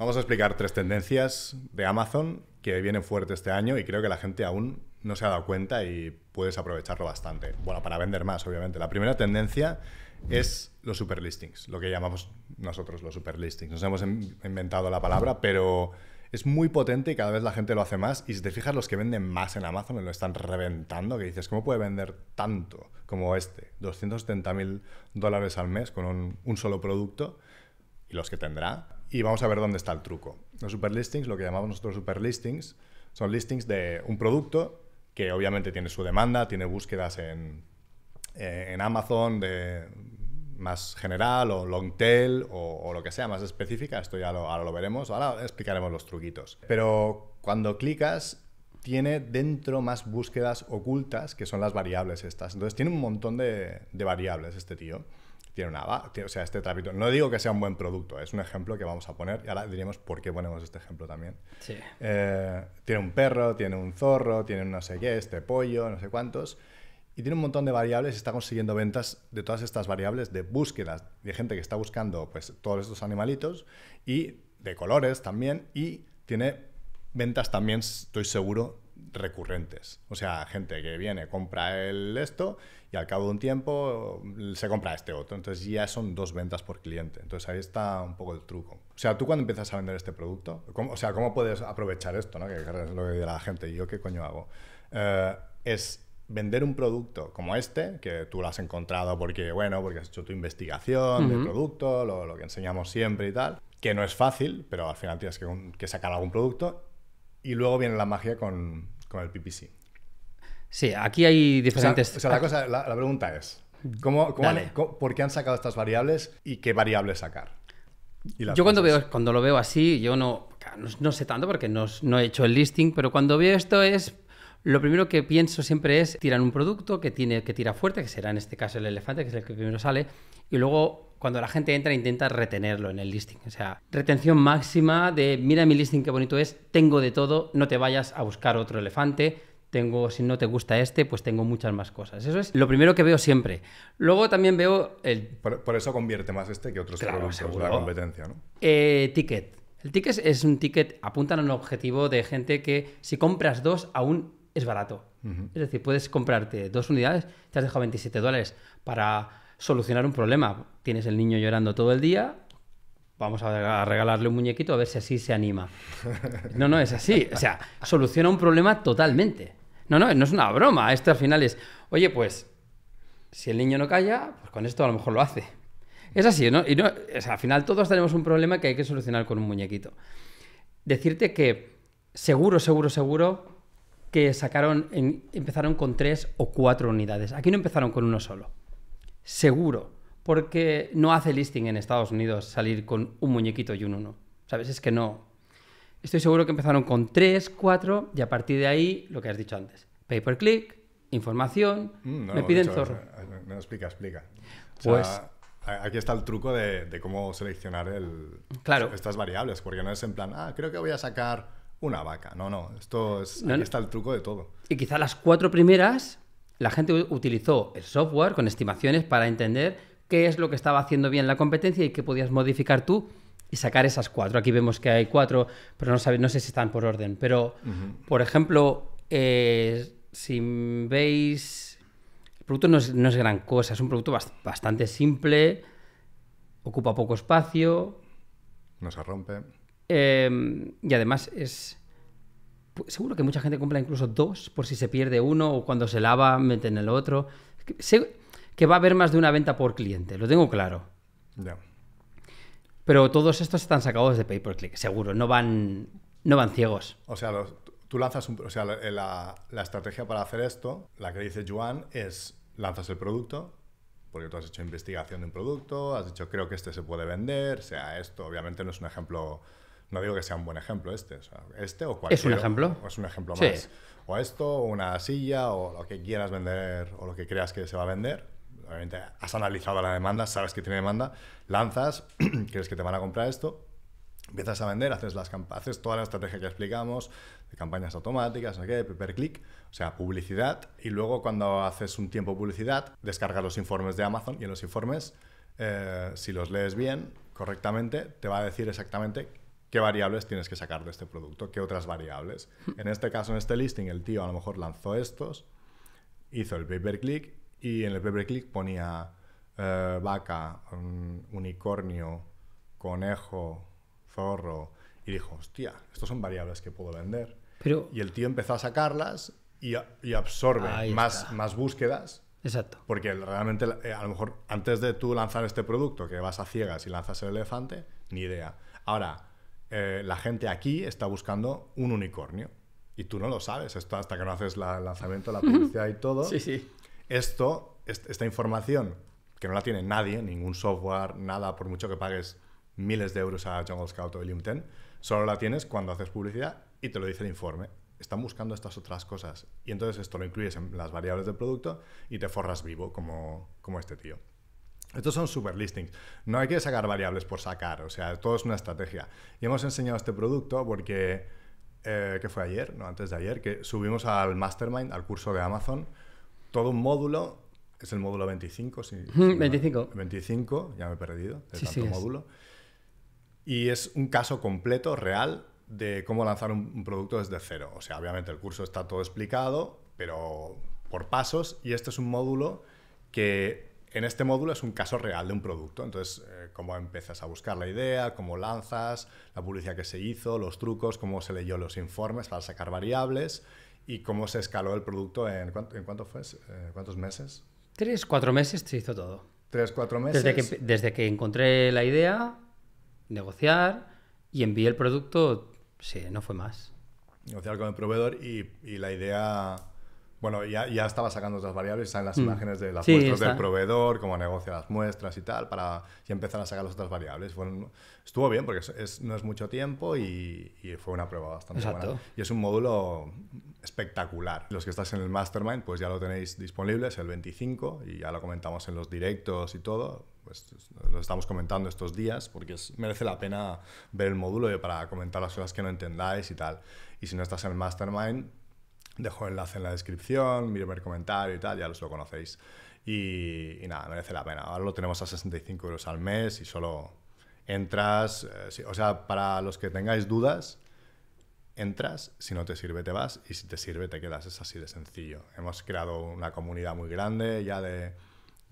Vamos a explicar tres tendencias de Amazon que vienen fuerte este año y creo que la gente aún no se ha dado cuenta y puedes aprovecharlo bastante. Bueno, para vender más, obviamente. La primera tendencia es los superlistings, lo que llamamos nosotros los superlistings. Nos hemos em-, inventado la palabra, pero es muy potente y cada vez la gente lo hace más. Y si te fijas, los que venden más en Amazon lo están reventando, que dices, ¿cómo puede vender tanto como este? 270 mil dólares al mes con un, un solo producto y los que tendrá y vamos a ver dónde está el truco. Los super listings lo que llamamos nosotros listings son listings de un producto que obviamente tiene su demanda, tiene búsquedas en, eh, Amazon de más general o long tail o, lo que sea, más específica. Esto ya lo, ahora lo veremos, ahora explicaremos los truquitos. Pero cuando clicas tiene dentro más búsquedas ocultas, que son las variables estas. Entonces tiene un montón de variables este tío tiene una o sea, este trapito, no digo que sea un buen producto, es un ejemplo que vamos a poner y ahora diríamos por qué ponemos este ejemplo también. Eh, tiene un perro, tiene un zorro, tiene no sé qué, este pollo, no sé cuántos. Y tiene un montón de variables está consiguiendo ventas de todas estas variables de búsquedas de gente que está buscando pues, todos estos animalitos y de colores también. Y tiene ventas también, estoy seguro, recurrentes. O sea, gente que viene, compra el esto y al cabo de un tiempo se compra este otro. Entonces ya son dos ventas por cliente. Entonces ahí está un poco el truco. O sea, tú cuando empiezas a vender este producto, o sea, ¿cómo puedes aprovechar esto? ¿no? Que es lo que dirá la gente, ¿y yo qué coño hago? Eh, es vender un producto como este, que tú lo has encontrado porque, bueno, porque has hecho tu investigación de producto, lo, que enseñamos siempre y tal, que no es fácil, pero al final tienes que, que sacar algún producto y luego viene la magia con con el PPC. Sí, aquí hay diferentes... O sea, la, pregunta es, ¿cómo, ¿por qué han sacado estas variables y qué variables sacar? yo cuando, veo, cuando lo veo así, yo no, no, sé tanto porque no, he hecho el listing, pero cuando veo esto es lo primero que pienso siempre es tiran un producto que tiene que tira fuerte, que será en este caso el elefante, que es el que primero sale, y luego cuando la gente entra intenta retenerlo en el listing. O sea, retención máxima de mira mi listing qué bonito es, tengo de todo, no te vayas a buscar otro elefante. Tengo, si no te gusta este, pues tengo muchas más cosas. Eso es lo primero que veo siempre. Luego también veo el. Por, eso convierte más este que otros productos la competencia, ¿no? Eh, ticket. El ticket es un ticket, apuntan a un objetivo de gente que si compras dos, aún es barato. Es decir, puedes comprarte dos unidades, te has dejado 27 dólares para solucionar un problema. Tienes el niño llorando todo el día, vamos a regalarle un muñequito a ver si así se anima. No, no, es así. O sea, soluciona un problema totalmente. No, no, no es una broma. Esto al final es, oye, pues, si el niño no calla, pues con esto a lo mejor lo hace. Es así, ¿no? Y no, o sea, al final todos tenemos un problema que hay que solucionar con un muñequito. Decirte que seguro, seguro, seguro que sacaron, empezaron con tres o cuatro unidades. Aquí no empezaron con uno solo seguro, porque no hace listing en Estados Unidos salir con un muñequito y un uno. ¿Sabes? Es que no. Estoy seguro que empezaron con tres, cuatro, y a partir de ahí lo que has dicho antes. Pay per click, información, mm, me piden zorro. No, eh, eh, explica, explica. pues aquí está el truco de, cómo seleccionar el, estas variables, porque no es en plan, ah, creo que voy a sacar una vaca. No, no, esto no, aquí está el truco de todo. Y quizá las cuatro primeras la gente utilizó el software con estimaciones para entender qué es lo que estaba haciendo bien la competencia y qué podías modificar tú y sacar esas cuatro. Aquí vemos que hay cuatro, pero no, sé si están por orden. Pero, por ejemplo, eh, si veis, el producto no es, gran cosa, es un producto bastante simple, ocupa poco espacio. No se rompe. Em, y además es seguro que mucha gente compra incluso dos por si se pierde uno o cuando se lava meten el otro. Sé que va a haber más de una venta por cliente, lo tengo claro. Pero todos estos están sacados de pay per click, seguro, no van, no van ciegos. O sea, tú lanzas o sea, la, la, estrategia para hacer esto, la que dice Juan, es lanzas el producto, porque tú has hecho investigación de un producto, has dicho creo que este se puede vender, o sea, esto obviamente no es un ejemplo no digo que sea un buen ejemplo este, o sea, este o cualquier. Es un ejemplo. O, es un ejemplo más. O esto, o una silla, o lo que quieras vender, o lo que creas que se va a vender. Obviamente has analizado la demanda, sabes que tiene demanda, lanzas, crees que te van a comprar esto, empiezas a vender, haces, las, haces toda la estrategia que explicamos, de campañas automáticas, no qué, per click, o sea, publicidad, y luego cuando haces un tiempo publicidad, descargas los informes de Amazon y en los informes, eh, si los lees bien, correctamente, te va a decir exactamente qué variables tienes que sacar de este producto, qué otras variables. En este caso, en este listing, el tío a lo mejor lanzó estos, hizo el pay click y en el pay click ponía eh, vaca, unicornio, conejo, zorro y dijo, hostia, estos son variables que puedo vender. Pero... Y el tío empezó a sacarlas y, absorbe más, búsquedas. Exacto. Porque realmente, eh, a lo mejor, antes de tú lanzar este producto, que vas a ciegas y lanzas el elefante, ni idea. Ahora, eh, la gente aquí está buscando un unicornio. Y tú no lo sabes, esto hasta que no haces la, el lanzamiento, la publicidad y todo. Sí, sí. Esto, esta información, que no la tiene nadie, ningún software, nada, por mucho que pagues miles de euros a Jungle Scout o lim 10, solo la tienes cuando haces publicidad y te lo dice el informe. Están buscando estas otras cosas. Y entonces esto lo incluyes en las variables del producto y te forras vivo como este tío. Estos son super listings. No hay que sacar variables por sacar, o sea, todo es una estrategia. Y hemos enseñado este producto porque, eh, que fue ayer, no antes de ayer, que subimos al Mastermind, al curso de Amazon, todo un módulo, es el módulo 25, sí. 25. 25, ya me he perdido, de tanto módulo. Y es un caso completo, real, de cómo lanzar un, un producto desde cero. O sea, obviamente el curso está todo explicado, pero por pasos, y este es un módulo que en este módulo es un caso real de un producto. Entonces, eh, cómo empiezas a buscar la idea, cómo lanzas, la publicidad que se hizo, los trucos, cómo se leyó los informes para sacar variables y cómo se escaló el producto en, en fue, eh, cuántos meses. Tres, cuatro meses se hizo todo. Tres, cuatro meses. Desde que, encontré la idea, negociar y envié el producto, sí, no fue más. Negociar con el proveedor y la idea bueno, ya, estaba sacando otras variables, salen las mm. imágenes de las muestras del proveedor, cómo negocia las muestras y tal, para y empezar a sacar las otras variables. estuvo bien porque no es mucho tiempo y, fue una prueba bastante buena. Y es un módulo espectacular. Los que estás en el Mastermind, pues ya lo tenéis disponible, es el 25 y ya lo comentamos en los directos y todo. Pues lo estamos comentando estos días porque merece la pena ver el módulo para comentar las cosas que no entendáis y tal. Y si no estás en el Mastermind, Dejo el enlace en la descripción, mi el comentario y tal, ya los lo conocéis. Y, nada, merece la pena. Ahora lo tenemos a 65 euros al mes y solo entras, eh, o sea, para los que tengáis dudas, entras, si no te sirve te vas y si te sirve te quedas, es así de sencillo. Hemos creado una comunidad muy grande ya de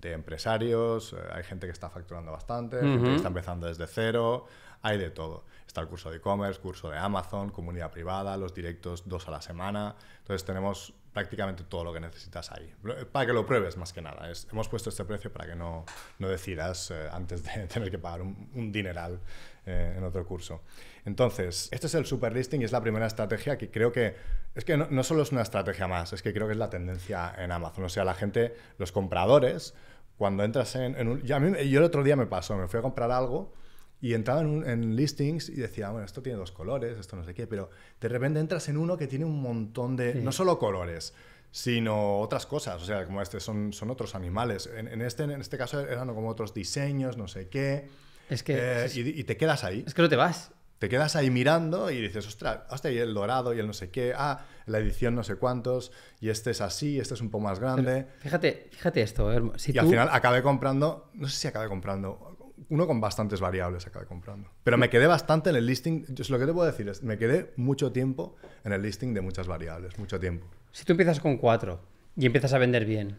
de empresarios, eh, hay gente que está facturando bastante, gente que está empezando desde cero, hay de todo. Está el curso de e-commerce, curso de Amazon, comunidad privada, los directos dos a la semana. Entonces tenemos prácticamente todo lo que necesitas ahí. Eh, para que lo pruebes más que nada. hemos puesto este precio para que no, no decidas eh, antes de tener que pagar un, dineral en otro curso. Entonces, este es el super listing y es la primera estrategia que creo que... Es que no, no solo es una estrategia más, es que creo que es la tendencia en Amazon. O sea, la gente, los compradores cuando entras en, un... Yo, a mí, yo el otro día me pasó, me fui a comprar algo y entraba en, listings y decía, bueno, esto tiene dos colores, esto no sé qué, pero de repente entras en uno que tiene un montón de, no solo colores, sino otras cosas, o sea, como este, son, son otros animales. En, este, en este caso eran como otros diseños, no sé qué. Es que... Eh, y, te quedas ahí. Es que no te vas te quedas ahí mirando y dices, ostras, hasta y el dorado y el no sé qué, ah, la edición no sé cuántos, y este es así, este es un poco más grande. fíjate, fíjate esto. Eh, si y al final acabé comprando, no sé si acabé comprando, uno con bastantes variables acabé comprando. Pero me quedé bastante en el listing, lo que te puedo decir es, me quedé mucho tiempo en el listing de muchas variables, mucho tiempo. Si tú empiezas con cuatro y empiezas a vender bien,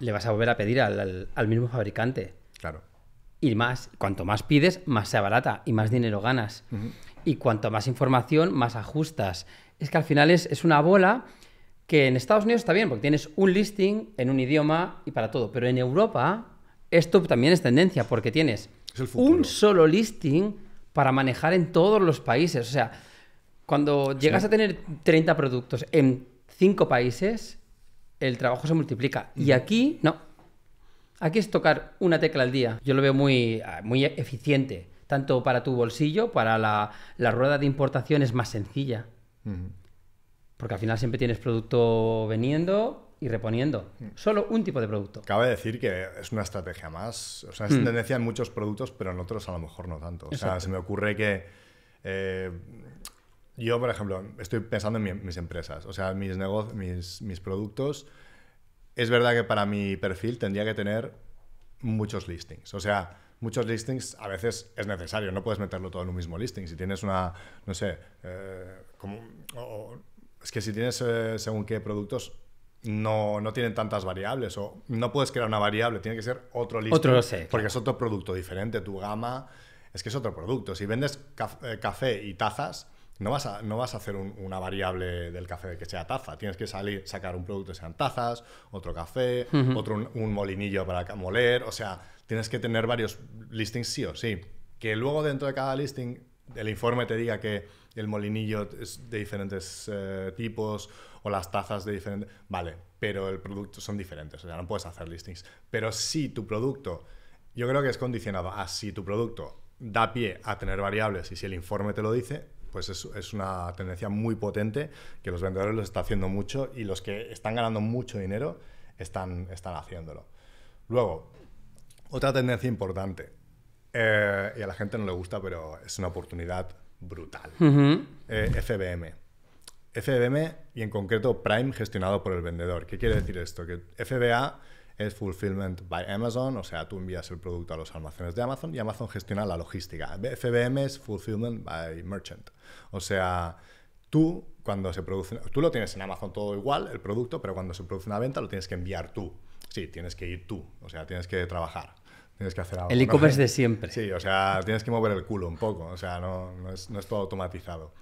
le vas a volver a pedir al mismo fabricante. Claro y más, cuanto más pides, más se abarata y más dinero ganas. Y cuanto más información, más ajustas. Es que al final es, una bola que en Estados Unidos está bien, porque tienes un listing en un idioma y para todo. Pero en Europa esto también es tendencia, porque tienes un solo listing para manejar en todos los países. O sea, cuando llegas a tener 30 productos en 5 países, el trabajo se multiplica. Y aquí, no, Aquí es tocar una tecla al día. Yo lo veo muy, ah, muy eficiente, tanto para tu bolsillo, para la, rueda de importación es más sencilla. Porque al final siempre tienes producto veniendo, y reponiendo. Mm. Solo un tipo de producto. Cabe decir que es una estrategia más. O sea, es mm. tendencia en muchos productos, pero en otros a lo mejor no tanto. O sea, se me ocurre que. Eh, yo, por ejemplo, estoy pensando en mis empresas. O sea, mis, mis, mis productos es verdad que para mi perfil tendría que tener muchos listings. O sea, muchos listings a veces es necesario, no puedes meterlo todo en un mismo listing. Si tienes una, no sé, eh, es que si tienes eh, según qué productos, no, tienen tantas variables o no puedes crear una variable, tiene que ser otro listing. Otro sé. Porque es otro producto diferente, tu gama, es que es otro producto. Si vendes eh, café y tazas, no vas a, no vas a hacer una variable del café que sea taza. Tienes que salir, sacar un producto que sean tazas, otro café, otro un, molinillo para moler. O sea, tienes que tener varios listings sí o sí. Que luego dentro de cada listing el informe te diga que el molinillo es de diferentes eh, tipos o las tazas de diferentes... Vale, pero el producto son diferentes. O sea, no puedes hacer listings. Pero si tu producto... Yo creo que es condicionado a si tu producto da pie a tener variables y si el informe te lo dice, pues es, una tendencia muy potente que los vendedores los está haciendo mucho y los que están ganando mucho dinero están, están haciéndolo. Luego, otra tendencia importante, eh, y a la gente no le gusta, pero es una oportunidad brutal, eh, FBM. FBM y en concreto Prime gestionado por el vendedor. ¿Qué quiere decir esto? Que FBA es fulfillment by Amazon, o sea, tú envías el producto a los almacenes de Amazon y Amazon gestiona la logística. FBM es fulfillment by merchant, o sea, tú cuando se produce, tú lo tienes en Amazon todo igual, el producto, pero cuando se produce una venta lo tienes que enviar tú. Sí, tienes que ir tú, o sea, tienes que trabajar. Tienes que hacer algo. El e-commerce de siempre. Sí, o sea, tienes que mover el culo un poco, o sea, no, es, no es todo automatizado.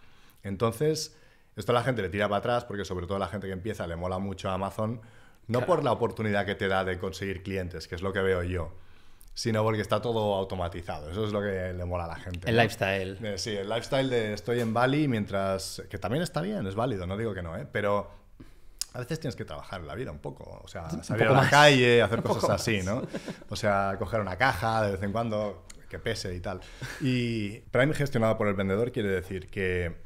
Entonces, esto la gente le tira para atrás porque sobre todo la gente que empieza le mola mucho a Amazon no por la oportunidad que te da de conseguir clientes, que es lo que veo yo, sino porque está todo automatizado. Eso es lo que le mola a la gente. El lifestyle. Eh, sí, el lifestyle de estoy en Bali mientras... que también está bien, es válido, no digo que no, ¿eh? Pero a veces tienes que trabajar la vida un poco, o sea, salir a la calle, hacer cosas así, ¿no? O sea, coger una caja de vez en cuando que pese y tal. Y Prime gestionado por el vendedor quiere decir que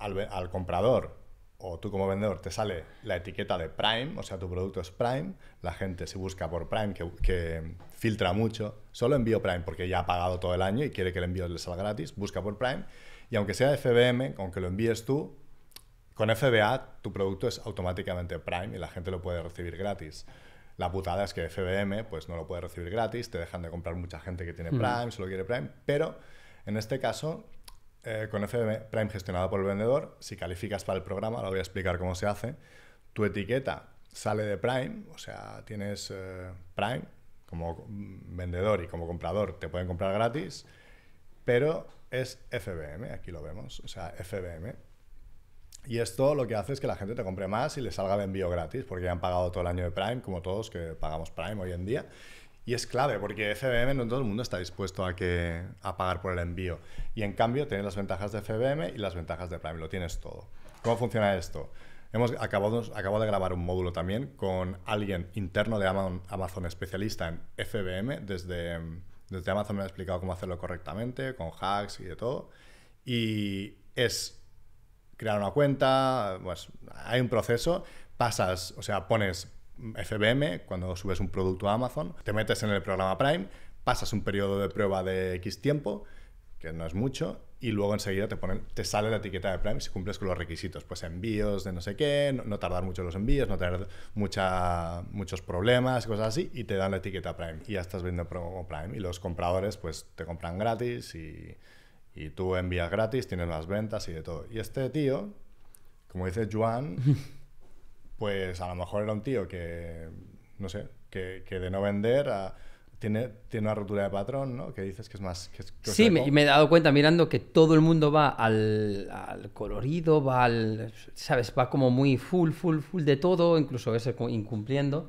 al, al comprador o tú como vendedor te sale la etiqueta de Prime, o sea, tu producto es Prime, la gente se busca por Prime, que, filtra mucho, solo envío Prime porque ya ha pagado todo el año y quiere que el envío le salga gratis, busca por Prime, y aunque sea FBM, aunque lo envíes tú, con FBA tu producto es automáticamente Prime y la gente lo puede recibir gratis. La putada es que FBM pues no lo puede recibir gratis, te dejan de comprar mucha gente que tiene hmm. Prime, solo quiere Prime, pero en este caso eh, con FBM, Prime gestionado por el vendedor, si calificas para el programa, lo voy a explicar cómo se hace, tu etiqueta sale de Prime, o sea, tienes eh, Prime como vendedor y como comprador, te pueden comprar gratis, pero es FBM, aquí lo vemos, o sea, FBM. Y esto lo que hace es que la gente te compre más y le salga el envío gratis, porque ya han pagado todo el año de Prime, como todos que pagamos Prime hoy en día. Y es clave, porque FBM no todo el mundo está dispuesto a, que, a pagar por el envío. Y en cambio, tienes las ventajas de FBM y las ventajas de Prime, lo tienes todo. ¿Cómo funciona esto? Hemos acabado, acabo de grabar un módulo también con alguien interno de Amazon, Amazon especialista en FBM. Desde, Amazon me ha explicado cómo hacerlo correctamente, con hacks y de todo. Y es crear una cuenta, pues hay un proceso, pasas, o sea, pones FBM, cuando subes un producto a Amazon, te metes en el programa Prime, pasas un periodo de prueba de X tiempo, que no es mucho, y luego enseguida te, ponen, te sale la etiqueta de Prime si cumples con los requisitos, pues envíos de no sé qué, no, tardar mucho los envíos, no tener mucha, muchos problemas, cosas así, y te dan la etiqueta Prime y ya estás viendo como Prime. Y los compradores pues te compran gratis y, y tú envías gratis, tienes las ventas y de todo. Y este tío, como dice Juan... pues a lo mejor era un tío que, no sé, que, de no vender tiene, tiene, una rotura de patrón, ¿no? Que dices que es más... sí, me, y me he dado cuenta mirando que todo el mundo va al, colorido, va al... ¿Sabes? Va como muy full, full, full de todo, incluso ese incumpliendo.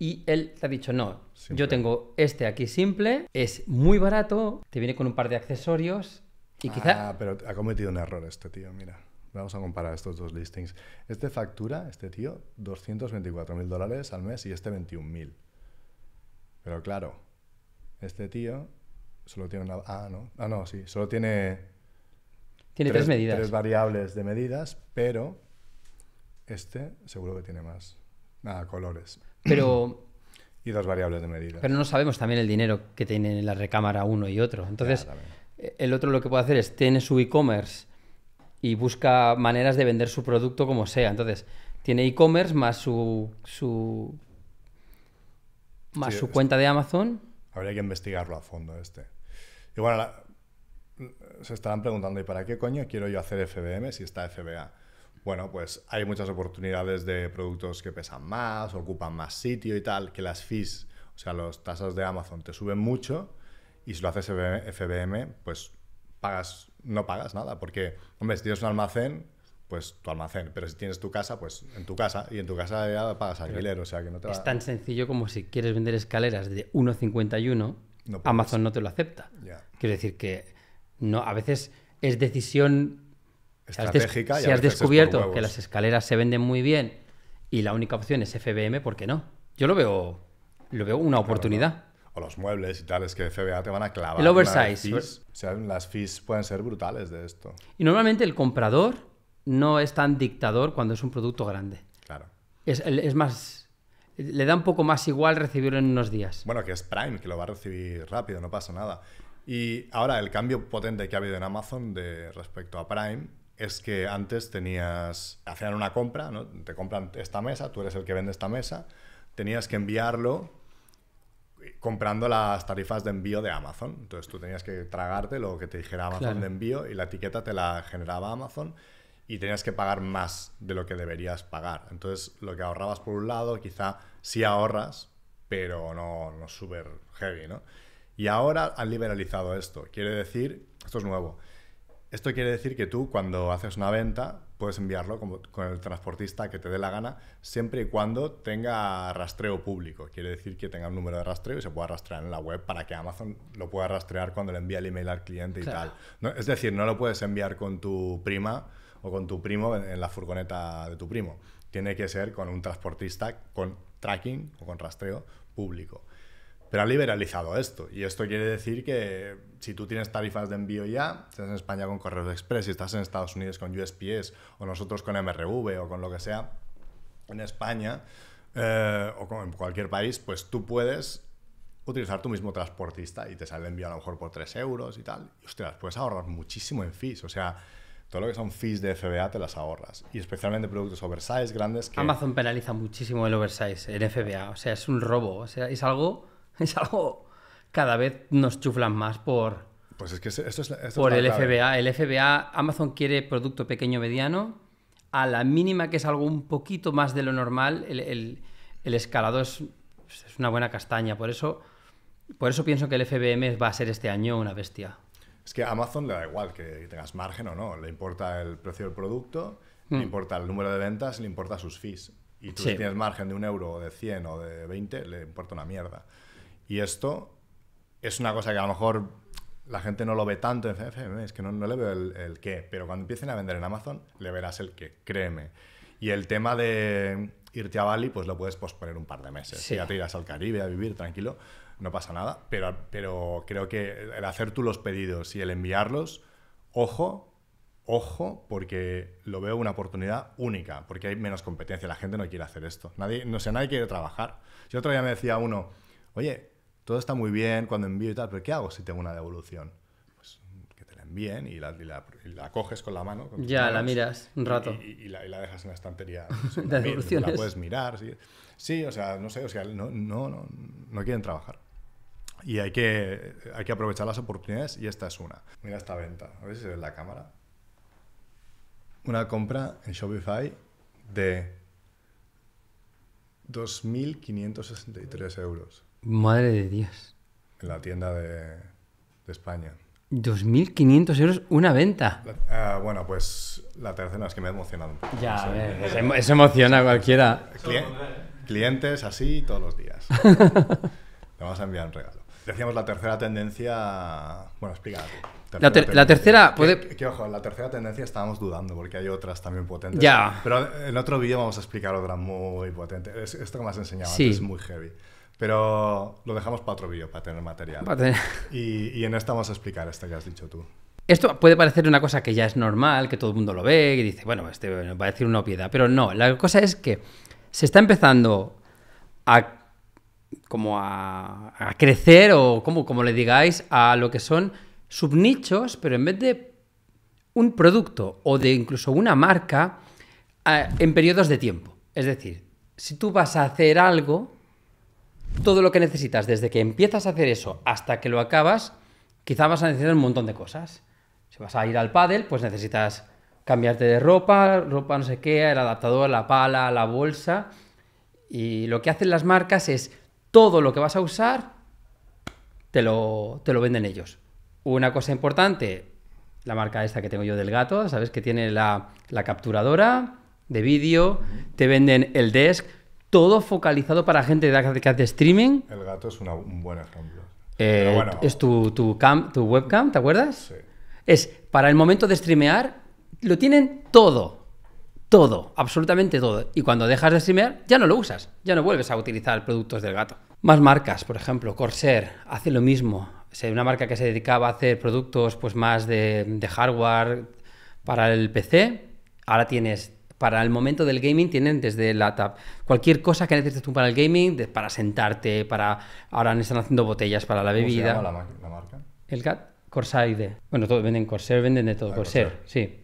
Y él te ha dicho, no, yo tengo este aquí simple, es muy barato, te viene con un par de accesorios y quizá... Ah, pero ha cometido un error este tío, mira. Vamos a comparar estos dos listings. Este factura, este tío, 224 mil dólares al mes y este 21 mil. Pero claro, este tío solo tiene una... Ah, no. Ah, no, sí. Solo tiene... Tiene tres, medidas. Tres variables de medidas, pero este seguro que tiene más. nada ah, colores. Pero... y dos variables de medidas Pero no sabemos también el dinero que tienen en la recámara uno y otro. Entonces, eh, el otro lo que puede hacer es, tener su e-commerce y busca maneras de vender su producto como sea. Entonces, tiene e-commerce más su, su más su cuenta de Amazon. Habría que investigarlo a fondo este. Y bueno, se estarán preguntando, ¿y para qué coño quiero yo hacer FBM si está FBA? Bueno, pues hay muchas oportunidades de productos que pesan más, ocupan más sitio y tal, que las fees, o sea, las tasas de Amazon te suben mucho y si lo haces FBM, pues pagas, no pagas nada, porque, hombre, si tienes un almacén, pues tu almacén, pero si tienes tu casa, pues en tu casa, y en tu casa ya pagas alquiler, o sea que no te va... Es tan sencillo como si quieres vender escaleras de 1,51, Amazon no te lo acepta. Quiere Quiero decir que no, a veces es decisión estratégica. Si has, descubierto que las escaleras se venden muy bien y la única opción es FBM, ¿por qué no? Yo lo veo, lo veo una oportunidad o los muebles y tal, que FBA te van a clavar. El oversize. Pues. las fees pueden ser brutales de esto. Y normalmente el comprador no es tan dictador cuando es un producto grande. Claro. Es, más. Le da un poco más igual recibirlo en unos días. Bueno, que es Prime, que lo va a recibir rápido, no pasa nada. Y ahora el cambio potente que ha habido en Amazon de respecto a Prime es que antes tenías, hacían una compra, ¿no? te compran esta mesa, tú eres el que vende esta mesa, tenías que enviarlo comprando las tarifas de envío de Amazon. Entonces tú tenías que tragarte lo que te dijera Amazon de envío y la etiqueta te la generaba Amazon y tenías que pagar más de lo que deberías pagar. Entonces lo que ahorrabas por un lado quizá sí ahorras, pero no, no súper heavy, ¿no? Y ahora han liberalizado esto. Quiere decir, esto es nuevo, esto quiere decir que tú cuando haces una venta puedes enviarlo con el transportista que te dé la gana siempre y cuando tenga rastreo público. Quiere decir que tenga un número de rastreo y se pueda rastrear en la web para que Amazon lo pueda rastrear cuando le envía el email al cliente y tal. es decir, no lo puedes enviar con tu prima o con tu primo en la furgoneta de tu primo. Tiene que ser con un transportista con tracking o con rastreo público. Pero ha liberalizado esto. Y esto quiere decir que si tú tienes tarifas de envío ya, estás en España con Correos Express, y estás en Estados Unidos con USPS, o nosotros con MRV, o con lo que sea, en España, eh, o en cualquier país, pues tú puedes utilizar tu mismo transportista y te sale el envío a lo mejor por 3 euros y tal. Y, las puedes ahorrar muchísimo en fees. O sea, todo lo que son fees de FBA te las ahorras. Y especialmente productos oversize grandes que... Amazon penaliza muchísimo el oversize en FBA. O sea, es un robo. O sea, es algo Es algo. Cada vez nos chuflan más por. Pues es que esto es. por el FBA. El FBA, Amazon quiere producto pequeño mediano. A la mínima, que es algo un poquito más de lo normal, el, el, escalado es, es, una buena castaña. Por eso, por eso pienso que el FBM va a ser este año una bestia. Es que a Amazon le da igual que tengas margen o no. Le importa el precio del producto, le mm. importa el número de ventas, le importa sus fees. Y tú si tienes margen de un euro o de 100 o de 20, le importa una mierda. Y esto es una cosa que a lo mejor la gente no lo ve tanto en FFM, es que no, le veo el, qué, pero cuando empiecen a vender en Amazon le verás el qué, créeme. Y el tema de irte a Bali, pues lo puedes posponer un par de meses. Sí. Ya te irás al Caribe a vivir tranquilo, no pasa nada, pero, pero creo que el hacer tú los pedidos y el enviarlos, ojo, ojo, porque lo veo una oportunidad única, porque hay menos competencia, la gente no quiere hacer esto. Nadie, no sé, nadie quiere trabajar. Yo otro día me decía uno, oye, todo está muy bien cuando envío y tal, pero ¿qué hago si tengo una devolución? Pues que te la envíen y la, coges con la mano. ya, la miras un rato. Y, la, dejas en la estantería. Pues, la puedes mirar. Sí. o sea, no sé, o sea, no, no, no, quieren trabajar. Y hay que, hay que aprovechar las oportunidades y esta es una. Mira esta venta, a ver si se ve la cámara. Una compra en Shopify de 2.563 euros. Madre de Dios. En la tienda de, España. 2.500 euros una venta. Ah, bueno, pues la tercera es que me ha emocionado Ya, a ver, es, pues emociona a cualquiera. clientes así todos los días. Te vamos a enviar un regalo. Decíamos la tercera tendencia. Bueno, explícala La, la, tercera puede. Que, ojo, la tercera tendencia estábamos dudando porque hay otras también potentes. Ya. Pero en otro vídeo vamos a explicar otra muy potente. esto que me has enseñado antes es muy heavy. Pero lo dejamos para otro vídeo, para tener material. Y, en esta vamos a explicar esto que has dicho tú. Esto puede parecer una cosa que ya es normal, que todo el mundo lo ve y dice, bueno, este va a decir una obviedad, pero no, la cosa es que se está empezando a a, crecer o como, como le digáis a lo que son subnichos, pero en vez de un producto o de incluso una marca eh, en periodos de tiempo. Es decir, si tú vas a hacer algo, todo lo que necesitas desde que empiezas a hacer eso hasta que lo acabas, quizá vas a necesitar un montón de cosas. Si vas a ir al pádel, pues necesitas cambiarte de ropa, ropa no sé qué, el adaptador, la pala, la bolsa. Y lo que hacen las marcas es todo lo que vas a usar, te lo, te lo venden ellos. Una cosa importante, la marca esta que tengo yo del gato, ¿sabes? Que tiene la, la capturadora de vídeo, te venden el desk, todo focalizado para gente de, hace streaming. El gato es un buen ejemplo. Eh, es tu, webcam, ¿te acuerdas? Sí. Es para el momento de streamear, lo tienen todo. Todo, absolutamente todo. Y cuando dejas de streamear, ya no lo usas, ya no vuelves a utilizar productos del gato. Más marcas, por ejemplo, Corsair hace lo mismo. Es una marca que se dedicaba a hacer productos pues, más de hardware para el PC. Ahora tienes para el momento del gaming tienen desde la tab. Cualquier cosa que necesites tú para el gaming, para sentarte, para. Ahora están haciendo botellas para la bebida. ¿Cómo se llama la, marca? El GAT, Bueno, todos venden Corsair, venden de todo. Ah, Corsair, sí.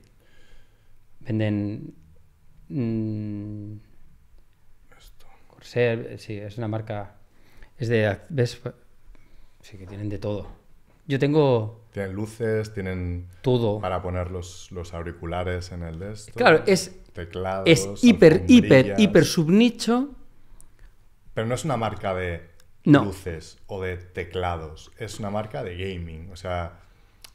Venden. Mm, Esto. Corsair, sí, es una marca. Es de. ¿Ves? Sí, que tienen de todo. Yo tengo... Tienen luces, tienen... Todo. Para poner los, auriculares en el desktop, Claro, es... Teclados, es hiper, hiper, hiper subnicho. Pero no es una marca de luces o de teclados. Es una marca de gaming. O sea,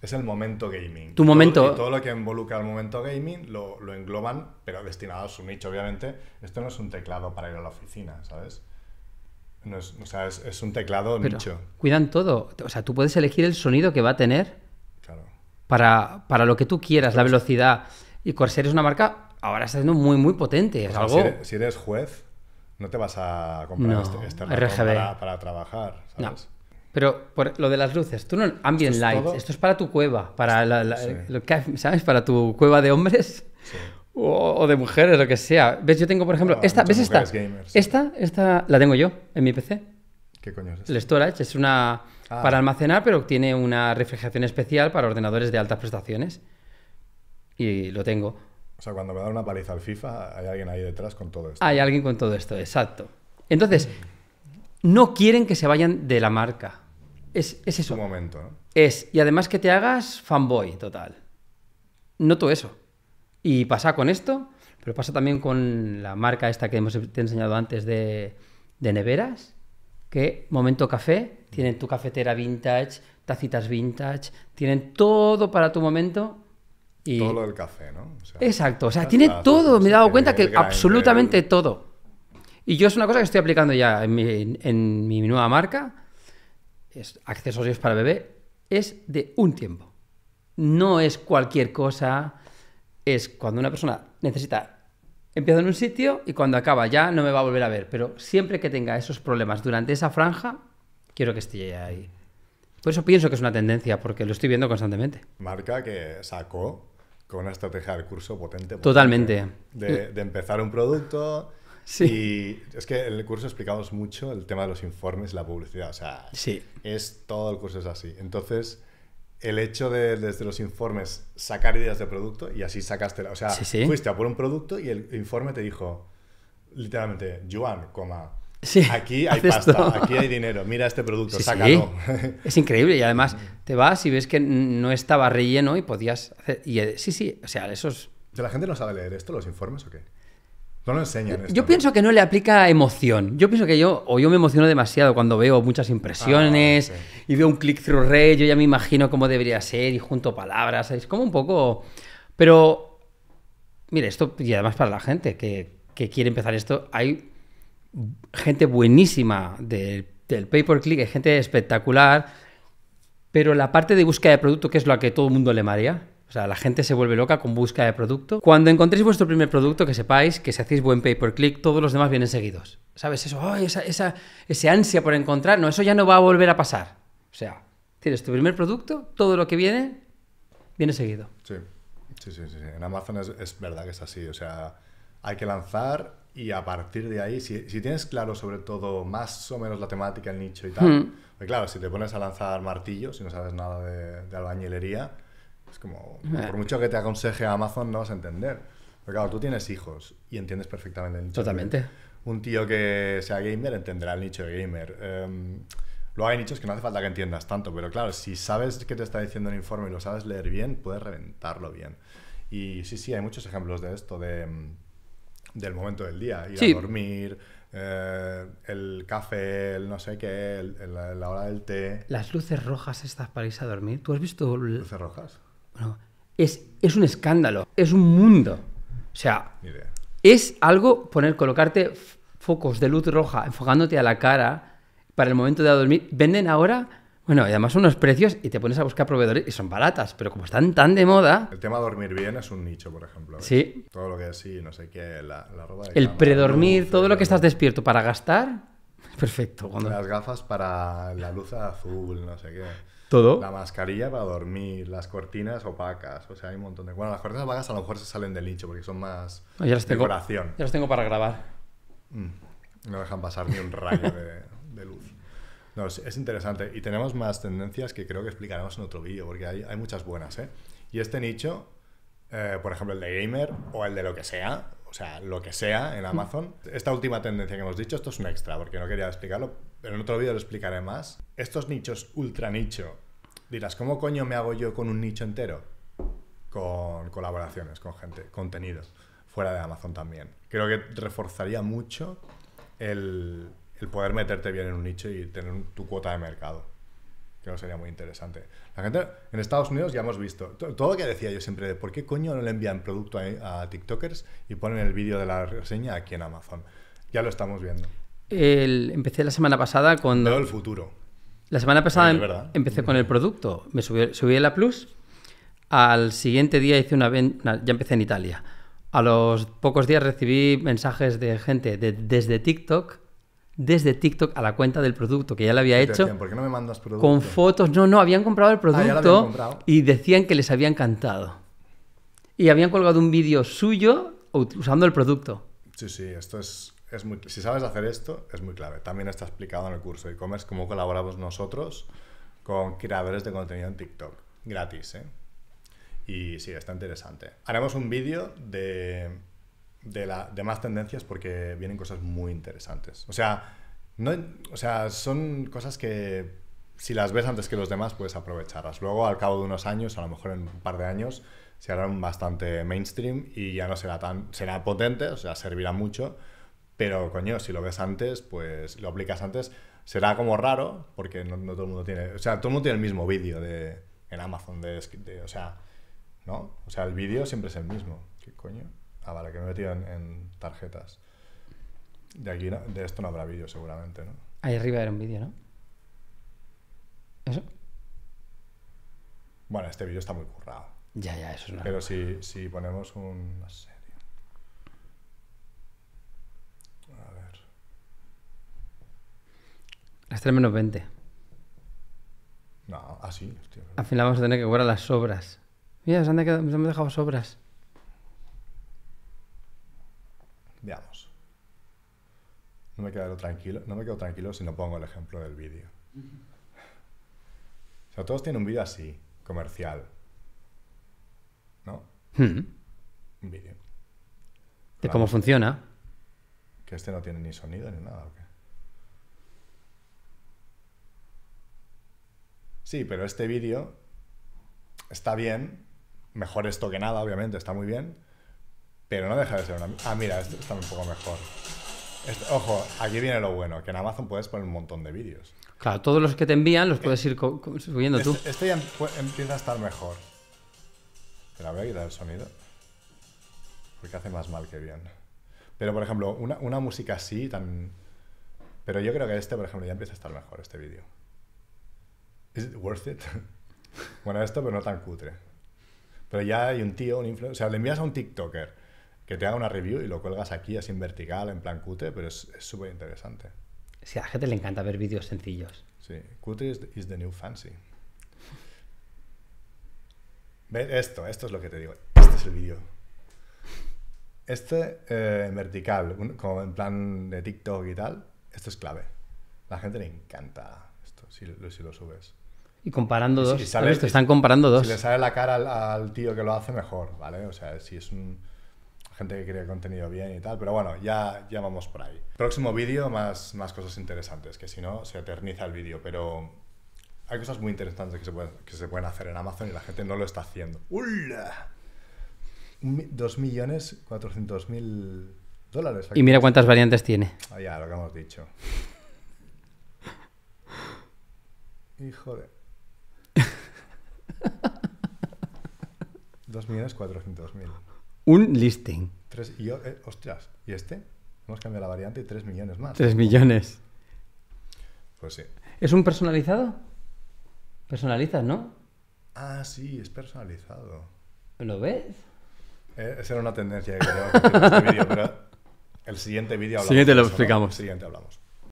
es el momento gaming. Tu momento. Todo, todo lo que involucra el momento gaming lo, lo, engloban, pero destinado a su nicho, obviamente. Esto no es un teclado para ir a la oficina, ¿sabes? es, un teclado nicho. Cuidan todo. O sea, tú puedes elegir el sonido que va a tener para, para lo que tú quieras, la velocidad. Y Corsair es una marca ahora está siendo muy, muy potente. algo... Si eres, juez, no te vas a comprar este, este Para, trabajar. Pero por lo de las luces, tú no ambient light esto es para tu cueva, para la, ¿sabes? Para tu cueva de hombres. Sí. O, de mujeres, lo que sea. ¿Ves? Yo tengo, por ejemplo, ah, esta, ¿ves esta? Esta, esta la tengo yo en mi PC. ¿Qué coño es? El storage es una ah. para almacenar, pero tiene una refrigeración especial para ordenadores de altas prestaciones. Y lo tengo. O sea, cuando me da una paliza al FIFA, hay alguien ahí detrás con todo esto. Hay alguien con todo esto, exacto. Entonces, no quieren que se vayan de la marca. Es, es eso. un momento, Es, y además que te hagas fanboy total. Noto eso. Y pasa con esto, pero pasa también con la marca esta que hemos te he enseñado antes de, neveras, que Momento Café, tienen tu cafetera vintage, tacitas vintage, tienen todo para tu momento. Y... Todo lo del café, ¿no? exacto, o sea, tiene todo, me he dado cuenta que absolutamente todo. Y yo es una cosa que estoy aplicando ya en mi, en mi nueva marca, es accesorios para bebé, es de un tiempo. No es cualquier cosa, es cuando una persona necesita, empieza en un sitio y cuando acaba ya no me va a volver a ver, pero siempre que tenga esos problemas durante esa franja, quiero que esté ahí. Por eso pienso que es una tendencia, porque lo estoy viendo constantemente. Marca que sacó con una estrategia de curso potente. Totalmente. De, empezar un producto. Sí. Y es que en el curso explicamos mucho el tema de los informes, la publicidad. O sea, sí. es todo el curso es así. Entonces, el hecho de desde los informes sacar ideas de producto y así sacaste la. O sea, fuiste a por un producto y el informe te dijo literalmente, Juan, coma. aquí hay pasta, aquí hay dinero, mira este producto, sácalo. Es increíble y además mm. te vas y ves que no estaba relleno y podías hacer. Y, eh, sí, sí, o sea, esos. ¿La gente no sabe leer esto, los informes o qué? No lo enseñan. yo pienso que no le aplica emoción. Yo pienso que yo, o yo me emociono demasiado cuando veo muchas impresiones ah, y veo un click-through rate. yo ya me imagino cómo debería ser y junto palabras, es como un poco... Pero, mire, esto, y además para la gente que, quiere empezar esto, hay gente buenísima del, del pay-per-click, hay gente espectacular, pero la parte de búsqueda de producto, que es lo que todo el mundo le marea, o sea, la gente se vuelve loca con búsqueda de producto. Cuando encontréis vuestro primer producto, que sepáis que si hacéis buen pay per click, todos los demás vienen seguidos. ¿Sabes? Eso, ¡ay! esa, esa, ese ansia por encontrar, no, eso ya no va a volver a pasar. O sea, tienes tu primer producto, todo lo que viene, viene seguido. Sí, sí, sí. sí. En Amazon es, verdad que es así. O sea, hay que lanzar y a partir de ahí, si, tienes claro sobre todo más o menos la temática, el nicho y tal, hmm. pues claro, si te pones a lanzar martillos y no sabes nada de, de albañilería, es como, por mucho que te aconseje Amazon, no vas a entender. Pero claro, tú tienes hijos y entiendes perfectamente el nicho. Totalmente. Un tío que sea gamer entenderá el nicho de gamer. Um, Luego hay nichos que no hace falta que entiendas tanto, pero claro, si sabes qué te está diciendo el informe y lo sabes leer bien, puedes reventarlo bien. Y sí, sí, hay muchos ejemplos de esto, de, em, del momento del día, ir a dormir, eh, el café, el no sé qué, la hora del té. Las luces rojas estas para irse a dormir, ¿tú has visto? ¿Luces rojas? es, es un escándalo, es un mundo. O sea, es algo poner, colocarte focos de luz roja enfocándote a la cara para el momento de dormir. Venden ahora, bueno, y además unos precios y te pones a buscar proveedores y son baratas, pero como están tan de moda. El tema de dormir bien es un nicho, por ejemplo. Sí. Todo lo que es así, no sé qué, la, El predormir, todo lo que estás despierto para gastar. Perfecto. Cuando... Las gafas para la luz azul, no sé qué. La mascarilla para dormir, las cortinas opacas, o sea, hay un montón de... Bueno, las cortinas opacas a lo mejor se salen del nicho porque son más decoración. ya las tengo para grabar. Mm, no dejan pasar ni un rayo de, luz. No, es, interesante. Y tenemos más tendencias que creo que explicaremos en otro vídeo, porque hay, muchas buenas, ¿eh? Y este nicho, eh, por ejemplo, el de gamer o el de lo que sea, o sea, lo que sea en mm. Amazon. Esta última tendencia que hemos dicho, esto es un extra, porque no quería explicarlo, pero en otro vídeo lo explicaré más. Estos nichos ultra nicho, dirás, ¿cómo coño me hago yo con un nicho entero? Con colaboraciones, con gente, contenido, fuera de Amazon también. Creo que reforzaría mucho el, poder meterte bien en un nicho y tener tu cuota de mercado. Creo que sería muy interesante. La gente en Estados Unidos ya hemos visto todo lo que decía yo siempre de por qué coño no le envían producto a TikTokers y ponen el vídeo de la reseña aquí en Amazon. Ya lo estamos viendo empecé la semana pasada con. Veo el futuro. La semana pasada em-, empecé con el producto. Me subí, a la Plus. Al siguiente día hice una, venta... Ya empecé en Italia. A los pocos días recibí mensajes de gente de, desde TikTok. Desde TikTok a la cuenta del producto que ya le había hecho. ¿Por qué no me mandas producto? Con fotos. No, no, habían comprado el ah, producto y decían que les había encantado. Y habían colgado un vídeo suyo usando el producto. Sí, sí, esto es si sabes hacer esto, es muy clave. También está explicado en el curso de e-commerce cómo colaboramos nosotros con creadores de contenido en TikTok. Gratis, ¿eh? Y sí, está interesante. Haremos un vídeo de, de, de más tendencias porque vienen cosas muy interesantes. O sea, no, o sea, son cosas que si las ves antes que los demás puedes aprovecharlas. Luego, al cabo de unos años, a lo mejor en un par de años, se harán bastante mainstream y ya no será tan será potente, o sea, servirá mucho, pero, coño, si lo ves antes, pues lo aplicas antes, será como raro, porque no, todo el mundo tiene. O sea, todo el mundo tiene el mismo vídeo de, en Amazon. De, o sea, ¿no? O sea, el vídeo siempre es el mismo. ¿Qué coño? Ah, vale, que me he metido en, tarjetas. De aquí, de esto no habrá vídeo, seguramente, ¿no? Ahí arriba era un vídeo, ¿no? ¿Eso? Bueno, este vídeo está muy currado. Ya, ya, eso es una. Pero si, si ponemos un. No sé. Hasta el este menos 20. No, así, ah, Al final vamos a tener que guardar las sobras. Mira, se han, dejado sobras. Veamos. No me quedo tranquilo, no me quedo tranquilo si no pongo el ejemplo del vídeo. O sea, todos tienen un vídeo así, comercial. ¿No? Hmm. Un vídeo. De cómo funciona. Que este no tiene ni sonido ni nada, ¿o Sí, pero este vídeo está bien. Mejor esto que nada, obviamente, está muy bien. Pero no deja de ser una... Ah, mira, este está un poco mejor. Este, ojo, aquí viene lo bueno, que en Amazon puedes poner un montón de vídeos. Claro, todos los que te envían los eh, puedes ir subiendo tú. Este, este ya empieza a estar mejor. Pero voy a quitar el sonido. Porque hace más mal que bien. Pero, por ejemplo, una, una música así, tan... Pero yo creo que este, por ejemplo, ya empieza a estar mejor, este vídeo. ¿Is it worth it? bueno, esto, pero no tan cutre. Pero ya hay un tío, un influencer. O sea, le envías a un TikToker que te haga una review y lo cuelgas aquí, así en vertical, en plan cutre, pero es súper interesante. Sí, a la gente le encanta ver vídeos sencillos. Sí, cutre is, the new fancy. Ve esto, esto es lo que te digo. Este es el vídeo. Este eh, en vertical, como en plan de TikTok y tal, esto es clave. La gente le encanta si, lo subes. Y comparando dos. están comparando dos. Si le sale la cara al, tío que lo hace, mejor, ¿vale? O sea, si es gente que crea contenido bien y tal. Pero bueno, ya, ya vamos por ahí. Próximo vídeo, más, más cosas interesantes, que si no, se eterniza el vídeo. Pero hay cosas muy interesantes que se, pueden, que se pueden hacer en Amazon y la gente no lo está haciendo. ¡Ula! 2.400.000 dólares. Y mira cuántas variantes tiene. Ah, ya, lo que hemos dicho. Hijo de. Dos millones Un listing. Eh, ostras, ¿y este? Hemos cambiado la variante y 3 millones más. 3 millones. Pues sí. ¿Es un personalizado? Personalizas, ¿no? Ah, sí, es personalizado. ¿Lo ves? Eh, esa era una tendencia que este pero el siguiente vídeo hablamos. Siguiente lo explicamos. siguiente hablamos.